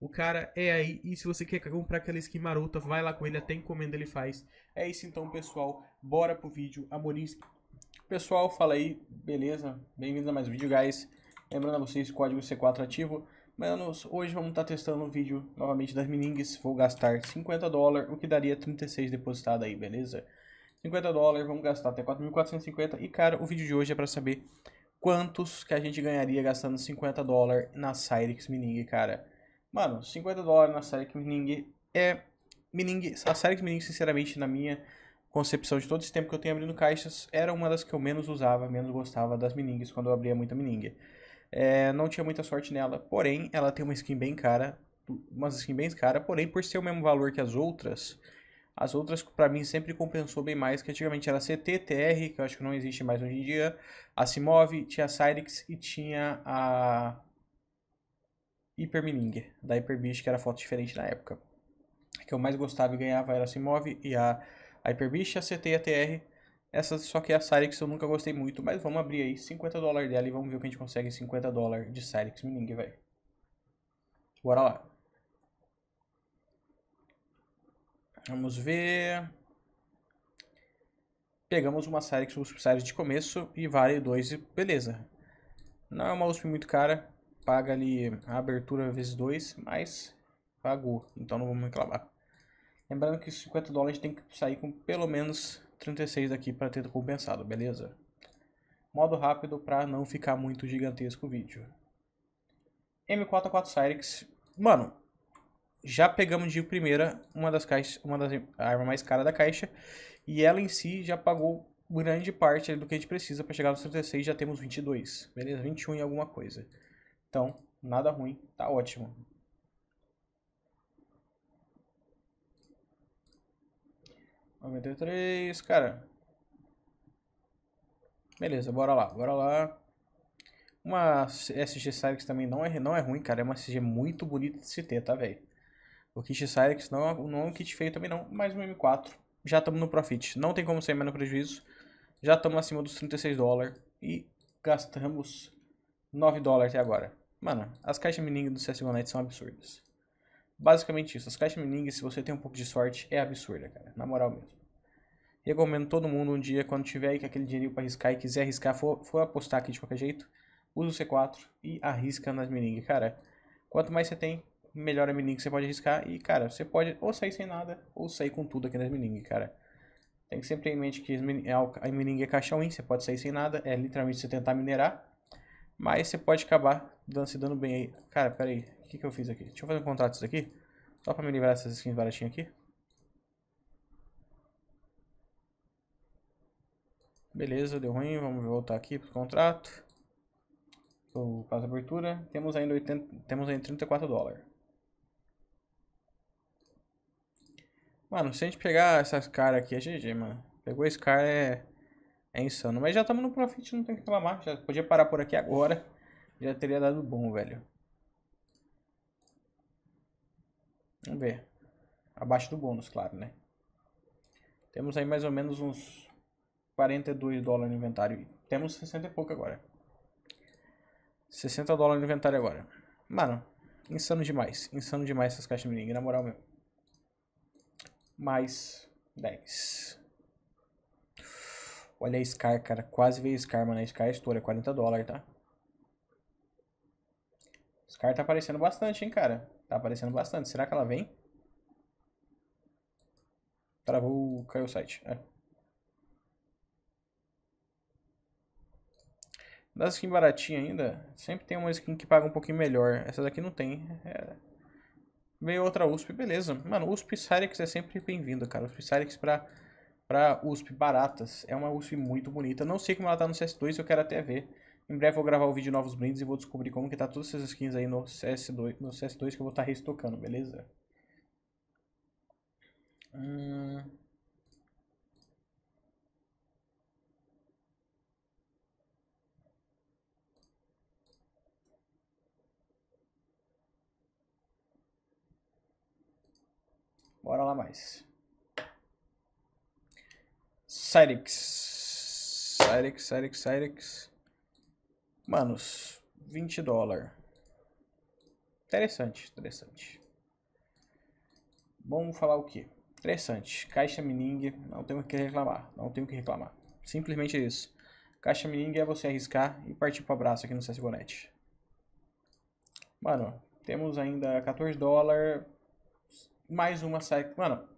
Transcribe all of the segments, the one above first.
o cara é aí. E se você quer comprar aquela skin marota, vai lá com ele, até encomenda ele faz. É isso então, pessoal. Bora pro vídeo. Amorim. Pessoal, fala aí. Beleza? Bem-vindos a mais um vídeo, guys. Lembrando a vocês, código C4 ativo. Manos, hoje vamos estar tá testando o vídeo novamente das miningues. Vou gastar 50 dólares, o que daria 36 depositado aí, beleza? 50 dólares, vamos gastar até 4.450. E, cara, o vídeo de hoje é para saber quantos que a gente ganharia gastando 50 dólares na Cyrix Mining cara. Mano, 50 dólares na série que Meningue é... Meningue, a série que Meningue, sinceramente, na minha concepção de todo esse tempo que eu tenho abrindo caixas, era uma das que eu menos usava, menos gostava das Meningues, quando eu abria muita Meningue. É, não tinha muita sorte nela, porém, ela tem uma skin bem cara, umas skin bem cara, porém, por ser o mesmo valor que as outras, as outras, para mim, sempre compensou bem mais, que antigamente era CT, TR, que eu acho que não existe mais hoje em dia, a Simov, tinha a Cyrix e tinha a Mining da Hyperbeast, que era foto diferente na época. A que eu mais gostava e ganhava era a Simove e a, a Hyperbeast, a CT e a TR. Essas, só que é a Cyrix eu nunca gostei muito, mas vamos abrir aí 50 dólares dela e vamos ver o que a gente consegue 50 dólares de Cyrix Mining, velho. Bora lá. Vamos ver. Pegamos uma Cyrix USP Cyrix de começo e vale 2, beleza. Não é uma USP muito cara, paga ali a abertura vezes 2, mas pagou, então não vamos reclamar. Lembrando que 50 dólares tem que sair com pelo menos 36 aqui para ter compensado, beleza? Modo rápido para não ficar muito gigantesco o vídeo. M44 Cyrix, Mano, já pegamos de primeira uma das caixas, uma das arma mais cara da caixa, e ela em si já pagou grande parte do que a gente precisa para chegar nos 36, já temos 22, beleza? 21 e alguma coisa. Então, nada ruim, tá ótimo. Noventa e três, cara. Beleza, bora lá, bora lá. Uma SG Cyrix também não é, não é ruim, cara. É uma SG muito bonita de se ter, tá, velho? O kit Cyrix não, é, não é um kit feio também, não. Mais um M4. Já estamos no profit. Não tem como sair menos prejuízo. Já estamos acima dos 36 dólares. E gastamos 9 dólares até agora. Mano, as caixas mining do CSGO Night são absurdas. Basicamente isso, as caixas mining, se você tem um pouco de sorte, é absurda, cara. Na moral mesmo. Recomendo todo mundo um dia, quando tiver aí aquele dinheirinho pra arriscar e quiser arriscar, for, for apostar aqui de qualquer jeito, usa o C4 e arrisca nas mining, cara. Quanto mais você tem, melhor a mining que você pode arriscar. E, cara, você pode ou sair sem nada, ou sair com tudo aqui nas mining, cara. Tem que sempre ter em mente que a mining é caixa ruim, você pode sair sem nada, é literalmente você tentar minerar. Mas você pode acabar dando, se dando bem aí. Cara, pera aí. O que, que eu fiz aqui? Deixa eu fazer um contrato disso aqui. Só pra me livrar dessas skins baratinhas aqui. Beleza, deu ruim. Vamos voltar aqui pro contrato. Pro prazo de abertura. Temos ainda, 80, temos ainda 34 dólares. Mano, se a gente pegar essas caras aqui, é GG, mano. Pegou esse cara é... É insano. Mas já estamos no profit, não tem que reclamar. Já podia parar por aqui agora. Já teria dado bom, velho. Vamos ver. Abaixo do bônus, claro, né? Temos aí mais ou menos uns 42 dólares no inventário. Temos 60 e pouco agora. 60 dólares no inventário agora. Mano, insano demais. Insano demais essas caixas de na moral mesmo. Mais 10. Olha a Scar, cara. Quase veio Scar, mano. A Scar é estoura. 40 dólares, tá? Scar tá aparecendo bastante, hein, cara. Tá aparecendo bastante. Será que ela vem? Travou. Caiu o site. É. Das skin baratinhas ainda, sempre tem uma skin que paga um pouquinho melhor. Essa daqui não tem. É... Veio outra USP, beleza. Mano, USP Sarex é sempre bem-vindo, cara. USP Sarex pra para USP baratas. É uma USP muito bonita. Não sei como ela tá no CS2, eu quero até ver. Em breve eu vou gravar o vídeo de novos brindes e vou descobrir como que tá todas essas skins aí no CS2, no CS2 que eu vou estar tá restocando, beleza? Hum... Bora lá mais. Cyrix. Cyrix, Cyrix, Cyrix. Manos, 20 dólares. Interessante, interessante. Vamos falar o que? Interessante. Caixa Mining, não tenho o que reclamar. Não tenho o que reclamar. Simplesmente é isso. Caixa Mining é você arriscar e partir para o abraço aqui no CSGONet. Mano, temos ainda 14 dólares. Mais uma Cyrix. Mano,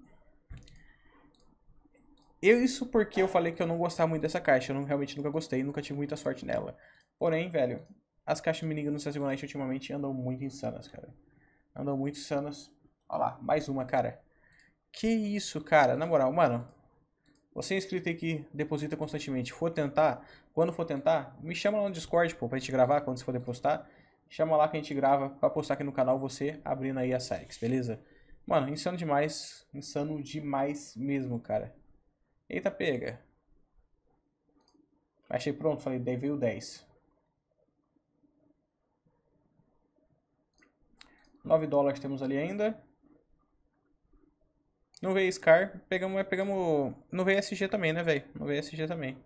eu, isso porque eu falei que eu não gostava muito dessa caixa. Eu não, realmente nunca gostei, nunca tive muita sorte nela. Porém, velho, as caixas meninas no Sesame Night ultimamente andam muito insanas, cara. Andam muito insanas. Olha lá, mais uma, cara. Que isso, cara. Na moral, mano. Você é inscrito aí que deposita constantemente. For tentar, quando for tentar, me chama lá no Discord, pô, pra gente gravar quando você for depositar. Chama lá que a gente grava pra postar aqui no canal você abrindo aí a Sykes, beleza? Mano, insano demais. Insano demais mesmo, cara. Eita, pega. Achei pronto, falei, daí veio 10. 9 dólares temos ali ainda. Não veio Scar, pegamos, pegamos... Não veio SG também, né, velho? Não veio SG também.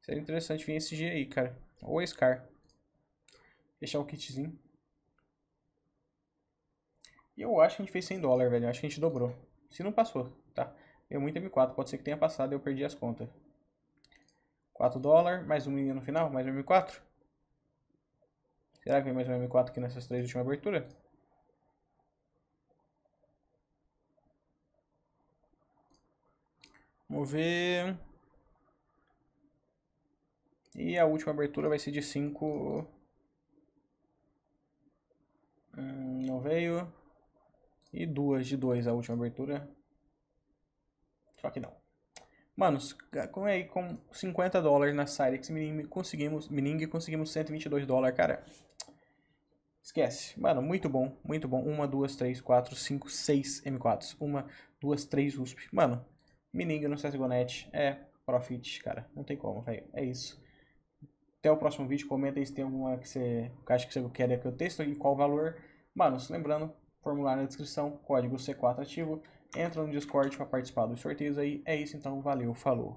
Seria interessante vir SG aí, cara. Ou Scar. Deixar o kitzinho. E eu acho que a gente fez 100 dólares, velho. acho que a gente dobrou. Se não passou, tá? Deu muito M4, pode ser que tenha passado e eu perdi as contas. 4 dólares, mais um menino no final, mais um M4. Será que vem mais um M4 aqui nessas três últimas aberturas? Vamos ver. E a última abertura vai ser de 5. Hum, não veio. E duas de 2 a última abertura. Só que não. Manos, com aí com 50 dólares na Cyrix Mining conseguimos, Mining conseguimos 122 dólares, cara. Esquece. Mano, muito bom, muito bom. Uma, duas, três, quatro, cinco, seis M4s. Uma, duas, três USP. Mano, Mining no CSGONet é profit, cara. Não tem como, velho. É isso. Até o próximo vídeo. Comenta aí se tem alguma que você que acha que você quer que eu texto e qual valor. Manos, lembrando, formulário na descrição, código C4 ativo entra no Discord para participar dos sorteios aí. É isso então, valeu, falou.